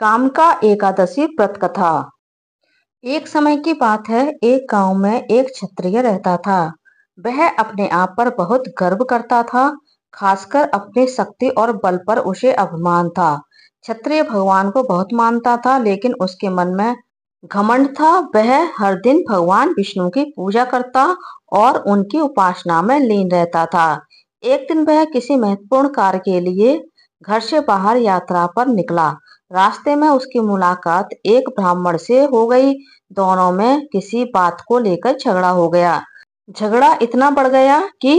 काम का एकादशी व्रत कथा एक समय की बात है एक गांव में एक क्षत्रिय रहता था वह अपने आप पर बहुत गर्व करता था खासकर अपनी शक्ति और बल पर उसे अभिमान था क्षत्रिय भगवान को बहुत मानता था लेकिन उसके मन में घमंड था वह हर दिन भगवान विष्णु की पूजा करता और उनकी उपासना में लीन रहता था एक दिन वह किसी महत्वपूर्ण कार्य के लिए घर से बाहर यात्रा पर निकला रास्ते में उसकी मुलाकात एक ब्राह्मण से हो गई दोनों में किसी बात को लेकर झगड़ा हो गया झगड़ा इतना बढ़ गया कि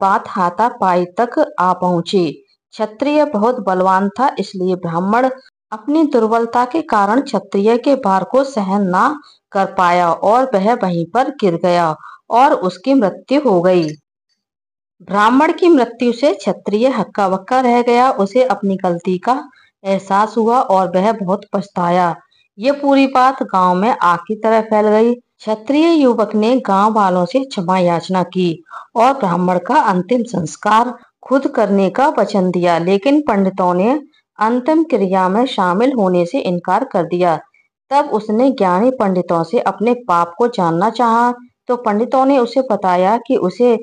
बात हाथापाई तक आ पहुंची क्षत्रिय बहुत बलवान था इसलिए ब्राह्मण अपनी दुर्बलता के कारण क्षत्रिय के भार को सहन ना कर पाया और वह वहीं पर गिर गया और उसकी मृत्यु हो गई ब्राह्मण की मृत्यु से क्षत्रिय हक्का बक्का रह गया उसे अपनी गलती का एहसास हुआ और वह बहुत पछताया ये पूरी बात गांव में आग की तरह फैल गई क्षत्रिय युवक ने गांव वालों से क्षमा याचना की और ब्राह्मण का अंतिम संस्कार खुद करने का वचन दिया लेकिन पंडितों ने अंतिम क्रिया में शामिल होने से इनकार कर दिया तब उसने ज्ञानी पंडितों से अपने पाप को जानना चाहा तो पंडितों ने उसे बताया कि उसे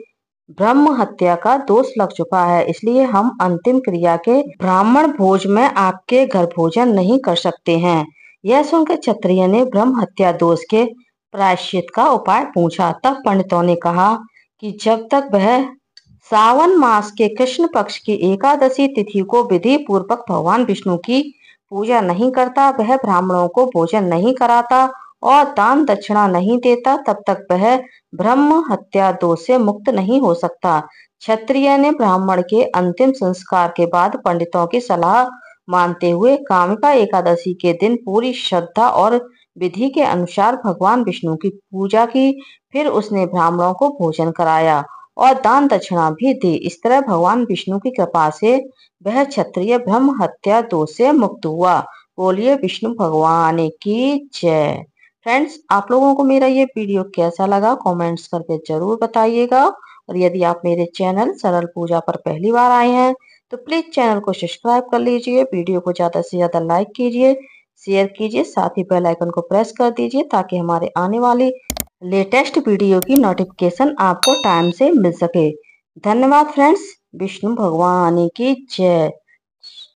ब्रह्म हत्या का दोष लग चुका है इसलिए हम अंतिम क्रिया के ब्राह्मण भोज में आपके घर भोजन नहीं कर सकते हैं यह सुनकर क्षत्रिय ने ब्रह्म हत्या दोष के प्रायश्चित का उपाय पूछा तब पंडितों ने कहा कि जब तक वह सावन मास के कृष्ण पक्ष की एकादशी तिथि को विधि पूर्वक भगवान विष्णु की पूजा नहीं करता वह ब्राह्मणों को भोजन नहीं कराता और दान दक्षिणा नहीं देता तब तक वह ब्रह्म हत्या दोष से मुक्त नहीं हो सकता क्षत्रिय ने ब्राह्मण के अंतिम संस्कार के बाद पंडितों की सलाह मानते हुए कामिका एकादशी के दिन पूरी श्रद्धा और विधि के अनुसार भगवान विष्णु की पूजा की फिर उसने ब्राह्मणों को भोजन कराया और दान दक्षिणा भी दी इस तरह भगवान विष्णु की कृपा से वह क्षत्रिय ब्रह्म हत्या दोष से मुक्त हुआ बोलिए विष्णु भगवान की जय फ्रेंड्स आप लोगों को मेरा ये वीडियो कैसा लगा कमेंट्स करके जरूर बताइएगा और यदि आप मेरे चैनल सरल पूजा पर पहली बार आए हैं तो प्लीज़ चैनल को सब्सक्राइब कर लीजिए वीडियो को ज़्यादा से ज़्यादा लाइक कीजिए शेयर कीजिए साथ ही बेल आइकन को प्रेस कर दीजिए ताकि हमारे आने वाली लेटेस्ट वीडियो की नोटिफिकेशन आपको टाइम से मिल सके धन्यवाद फ्रेंड्स विष्णु भगवान की जय